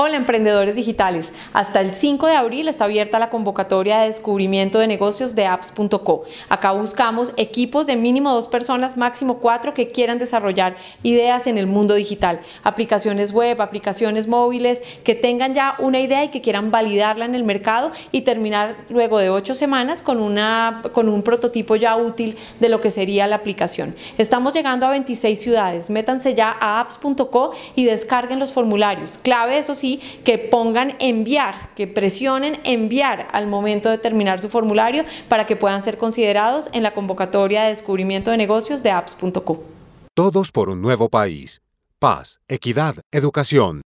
Hola emprendedores digitales, hasta el 5 de abril está abierta la convocatoria de descubrimiento de negocios de apps.co. Acá buscamos equipos de mínimo dos personas, máximo cuatro que quieran desarrollar ideas en el mundo digital, aplicaciones web, aplicaciones móviles, que tengan ya una idea y que quieran validarla en el mercado y terminar luego de ocho semanas con, una, con un prototipo ya útil de lo que sería la aplicación. Estamos llegando a 26 ciudades, métanse ya a apps.co y descarguen los formularios. Clave, eso sí, que pongan enviar, que presionen enviar al momento de terminar su formulario para que puedan ser considerados en la convocatoria de descubrimiento de negocios de apps.co. Todos por un nuevo país. Paz, equidad, educación.